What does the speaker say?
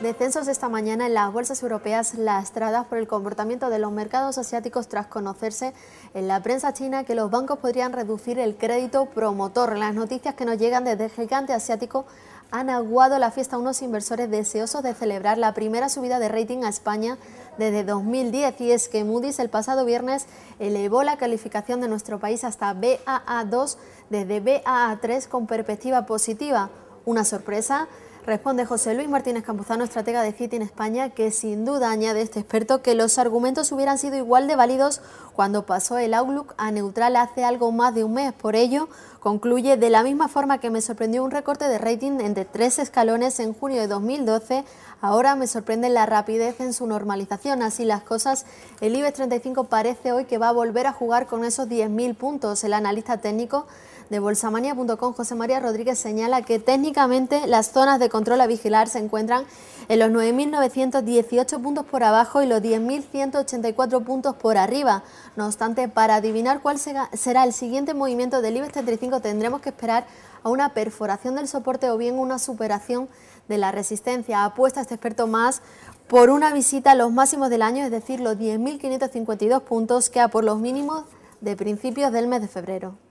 Descensos esta mañana en las bolsas europeas lastradas por el comportamiento de los mercados asiáticos tras conocerse en la prensa china que los bancos podrían reducir el crédito promotor. Las noticias que nos llegan desde el gigante asiático han aguado la fiesta unos inversores deseosos de celebrar la primera subida de rating a España desde 2010 y es que Moody's el pasado viernes elevó la calificación de nuestro país hasta BAA2 desde BAA3 con perspectiva positiva. Una sorpresa. Responde José Luis Martínez Campuzano, estratega de Citi en España, que sin duda añade este experto que los argumentos hubieran sido igual de válidos cuando pasó el outlook a neutral hace algo más de un mes. Por ello, Concluye de la misma forma que me sorprendió un recorte de rating entre tres escalones en junio de 2012, ahora me sorprende la rapidez en su normalización. Así las cosas, el IBEX 35 parece hoy que va a volver a jugar con esos 10.000 puntos. El analista técnico de bolsamania.com, José María Rodríguez, señala que técnicamente las zonas de control a vigilar se encuentran en los 9.918 puntos por abajo y los 10.184 puntos por arriba. No obstante, para adivinar cuál será el siguiente movimiento del IBEX 35, tendremos que esperar a una perforación del soporte o bien una superación de la resistencia. Apuesta este experto más por una visita a los máximos del año, es decir, los 10.552 puntos que a por los mínimos de principios del mes de febrero.